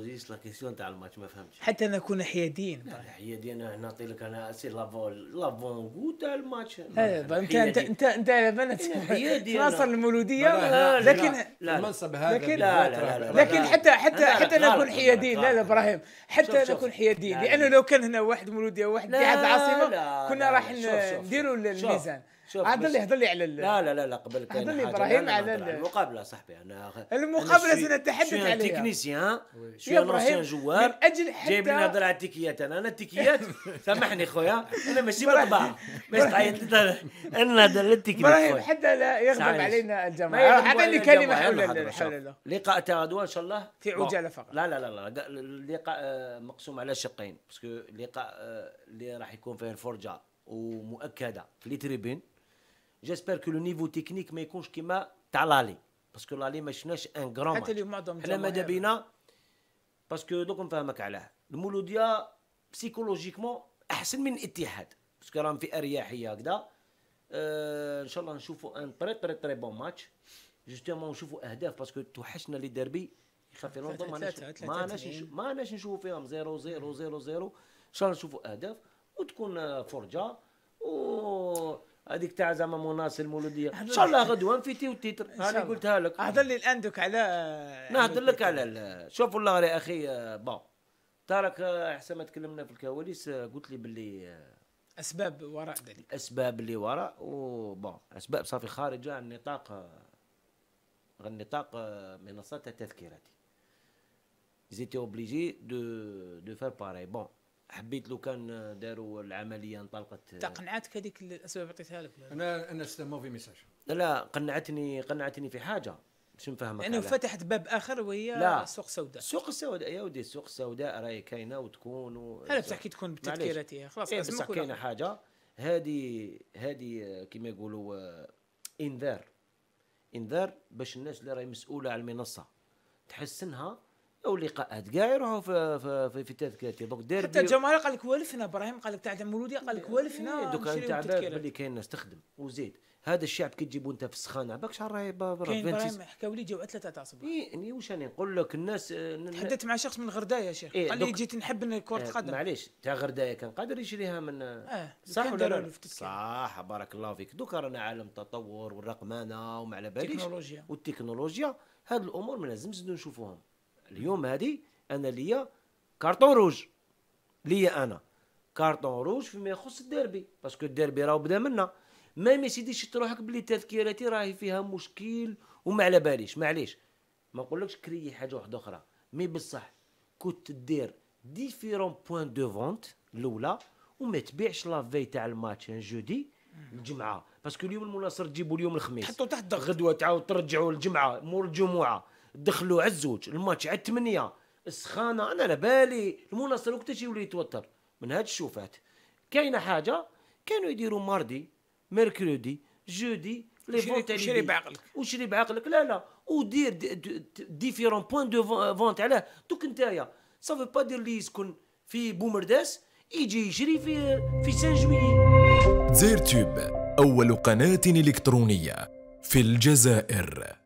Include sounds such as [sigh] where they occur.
بوزيس لا كيسيون تاع الماتش ما فهمتش حتى نكون حياديين حياديين نعطي لك انا سي لافون لافون لافونغو تاع الماتش إيه، انت انت انت انت إيه، حيادي ناصر المولوديه لكن المنصب هذا لكن لا لا لا لكن حتى حتى حتى نكون حياديين لا لا ابراهيم حتى نكون حياديين لانه لو كان هنا واحد مولوديه وواحد اتحاد العاصمه كنا راح نديروا الميزان شوف هذا اللي هذا اللي على لا لا لا لا قبل كان هذا اللي ابراهيم على المقابله صاحبي انا المقابله سنتحدث عليها شويه تكنيسيان شو ابراهيم جوار من اجل حتى جايب لي نهضر على التيكيات انا انا التيكيات [laughs] سامحني خويا انا ماشي مطبع باش تعيط انا نهضر على ابراهيم حتى لا يغضب علينا الجماعه اعطيني كلمه حول حول لقاء غدوة ان شاء الله في عجاله فقط لا لا لا اللقاء آه، مقسوم على شقين باسكو اللقاء آه، اللي راح يكون فيه الفرجه ومؤكده في لي تريبين جيسبر كو لو نيفو تكنيك ما يكونش كيما تاع لالي باسكو لالي ما شفناش ان غران حتى اليوم معظم حنا ماذا بينا باسكو دوك نفهمك علاه المولوديه بسيكولوجيكمون احسن من الاتحاد باسكو راهم في اريحيه هكذا آه ان شاء الله نشوفوا ان تري تري تري بون ماتش جوستومون نشوفوا اهداف باسكو توحشنا لي ديربي يخافي ما ناش ما ناش نشوفوا فيهم 0 0 0 0 ان شاء الله نشوفوا اهداف وتكون فرجه و هذيك تاع زعما مناص المولوديه ان شاء الله غدوه نفيتي والتيتر انا قلتها لك اهضر لي الان دوك على نهضر لك على شوف والله يا اخي بون آه، تارك آه، احسن ما تكلمنا في الكواليس آه، قلت لي باللي اسباب وراء ذلك الاسباب اللي وراء وبون اسباب صافي خارجه عن نطاق عن نطاق منصات التذكيرات زيتي اوبليجي دو دو فار باري بون حبيت لو كان داروا العمليه انطلقت تقنعتك هذيك الاسباب عطيتها لك انا انا استمو في ميساج لا قنعتني قنعتني في حاجه باش نفهمك لانه فتحت باب اخر وهي لا. السوق السوداء السوق السوداء يا ودي السوق السوداء راهي كاينه وتكون و... انا بصح كي تكون بتذكيرتي خلاص إيه بصح كاينه حاجه هذه هذه كما يقولوا انذار انذار باش الناس اللي راهي مسؤوله على المنصه تحسنها لقاءات كاع يروحوا في في, في تذكرتي دونك دير حتى الجماهير قال لك والفنا ابراهيم قال لك تاع المولوديه قال لك والفنا إيه، دوك انت عباد باللي كاين ناس تخدم وزيد هذا الشعب كي تجيبو انت في السخانه عباك شحال راهي كاين ابراهيم حكاو لي جاو ثلاثه تاع الصباح اي يعني واش انا نقول لك الناس آه، تحدثت مع شخص من غردايه يا شيخ إيه قال لي جيت نحب كره آه، القدم آه معليش تاع غردايه كان قادر يشريها من آه صح ولا لا صح بارك الله فيك دوك رانا عالم التطور والرقمانه وما على باليش والتكنولوجيا هاد الامور ما لازمش نشوفوهم اليوم هذه انا ليا كارطون روج ليا انا كارطون روج فيما يخص الديربي باسكو الديربي راهو بدا منا ما ما سيدي شت روحك بلي تذكيراتي راهي فيها مشكل وما على باليش معليش ما نقولكش كري حاجه واحده اخرى مي بصح كنت دير ديفيرون بوان دو فونت الاولى وما تبيعش لافي تاع الماتش ان جودي الجمعه باسكو اليوم المناصر تجيبوا اليوم الخميس حطوا تحت غدوه تعاود ترجعوا الجمعه مور الجمعه دخلوا على الزوج الماتش على الثمانيه السخانه انا على بالي المناصر وقت يولي يتوتر من هاد الشوفات كاينه حاجه كانوا يديروا ماردي ميركودي جودي لي فونت وشري بعقلك وشري بعقلك لا لا ودير ديفيرون بوان دو فونت علاه دوك نتايا سافي با دير لي يسكن في بومرداس يجي يشري في في سان جويي زير تيوب اول قناه الكترونيه في الجزائر